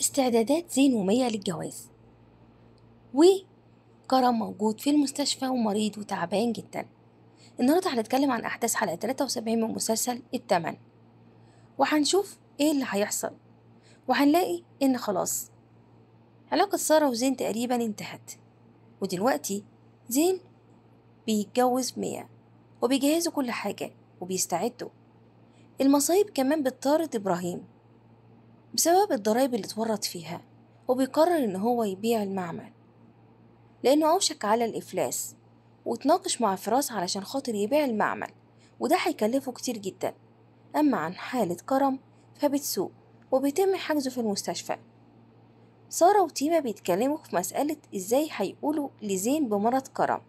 استعدادات زين ومية للجواز وكرم موجود في المستشفى ومريض وتعبان جدا النهاردة هنتكلم عن أحداث حلقة 73 من مسلسل التمن وهنشوف إيه اللي هيحصل وهنلاقي إن خلاص علاقة سارة وزين تقريبا انتهت ودلوقتي زين بيتجوز ميا وبيجهزوا كل حاجة وبيستعدوا المصايب كمان بتطارد إبراهيم بسبب الضرايب اللي اتورط فيها وبيقرر إن هو يبيع المعمل لأنه أوشك على الإفلاس وتناقش مع فراس علشان خاطر يبيع المعمل وده هيكلفه كتير جدا أما عن حالة كرم فبتسوء وبيتم حجزه في المستشفى سارة وتيما بيتكلموا في مسألة إزاي هيقولوا لزين بمرض كرم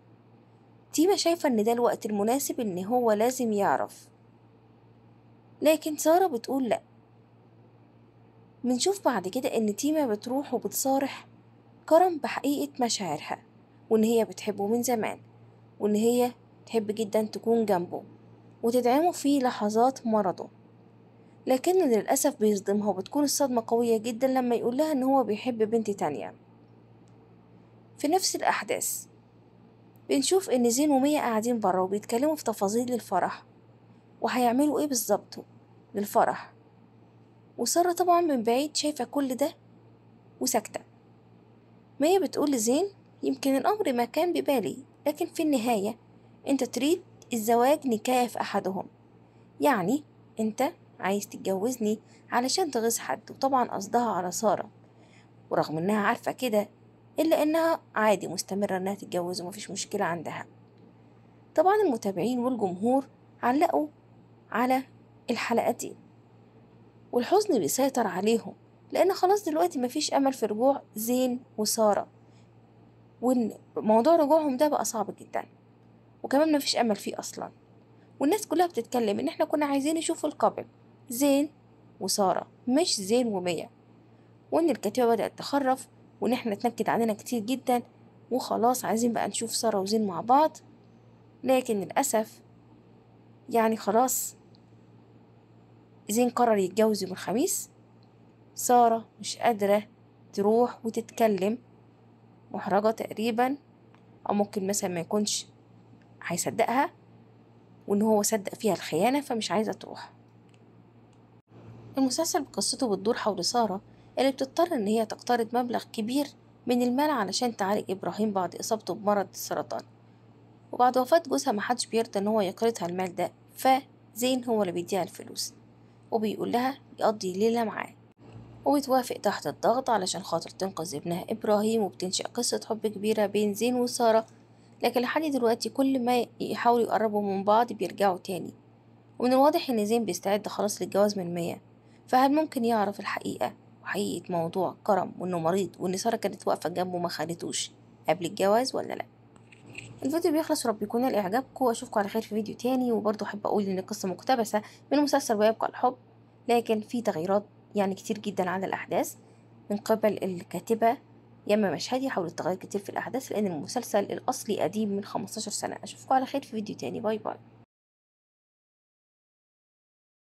تيما شايفة إن ده الوقت المناسب إن هو لازم يعرف لكن سارة بتقول لأ بنشوف بعد كده إن تيما بتروح وبتصارح كرم بحقيقة مشاعرها وإن هي بتحبه من زمان وإن هي تحب جدا تكون جنبه وتدعمه في لحظات مرضه لكن للأسف بيصدمها وبتكون الصدمة قوية جدا لما يقولها إن هو بيحب بنت تانية في نفس الأحداث بنشوف إن زين ومية قاعدين برا وبيتكلموا في تفاصيل الفرح وهيعملوا إيه بالظبط للفرح وسارة طبعا من بعيد شايفة كل ده وساكتة هي بتقول لزين يمكن الأمر ما كان ببالي لكن في النهاية أنت تريد الزواج نكاية في أحدهم يعني أنت عايز تتجوزني علشان تغيظ حد وطبعا قصدها على سارة ورغم إنها عارفة كده إلا إنها عادي مستمرة إنها تتجوز ومفيش مشكلة عندها طبعا المتابعين والجمهور علقوا على الحلقة دي والحزن بيسيطر عليهم لأن خلاص دلوقتي مفيش أمل في رجوع زين وسارة وإن موضوع رجوعهم ده بقى صعب جدا وكمان مفيش أمل فيه أصلا والناس كلها بتتكلم إن إحنا كنا عايزين نشوف القبل زين وسارة مش زين ومية وإن الكتيبة بدأت تخرف وإن إحنا تنكد علينا كتير جدا وخلاص عايزين بقى نشوف سارة وزين مع بعض لكن للأسف يعني خلاص زين قرر يتجوز يوم الخميس سارة مش قادرة تروح وتتكلم محرجة تقريبا أو ممكن مثلا ما يكونش هيصدقها وإن هو صدق فيها الخيانة فمش عايزة تروح المسلسل بقصته بتدور حول سارة اللي بتضطر إن هي تقترض مبلغ كبير من المال علشان تعالج إبراهيم بعد إصابته بمرض السرطان وبعد وفاة جوزها محدش بيرضى إن هو يقرضها المال ده فزين هو اللي بيديها الفلوس وبيقول لها يقضي ليلة معاه وبتوافق تحت الضغط علشان خاطر تنقذ ابنها إبراهيم وبتنشأ قصة حب كبيرة بين زين وسارة لكن لحد دلوقتي كل ما يحاولوا يقربوا من بعض بيرجعوا تاني ومن الواضح إن زين بيستعد خلاص للجواز من مية فهل ممكن يعرف الحقيقة وحقيقة موضوع كرم وإنه مريض وإن سارة كانت واقفة جنبه ما خانتوش قبل الجواز ولا لأ الفيديو بيخلص ورب يكون لإعجابكم وأشوفكم على خير في فيديو تاني وبرضه أحب أقول إن القصة مقتبسة من مسلسل ويبقى الحب لكن في تغييرات يعني كتير جدا على الأحداث من قبل الكاتبة ياما مشهدي حاولت تغير كتير في الأحداث لأن المسلسل الأصلي قديم من 15 سنة أشوفكم على خير في فيديو تاني باي باي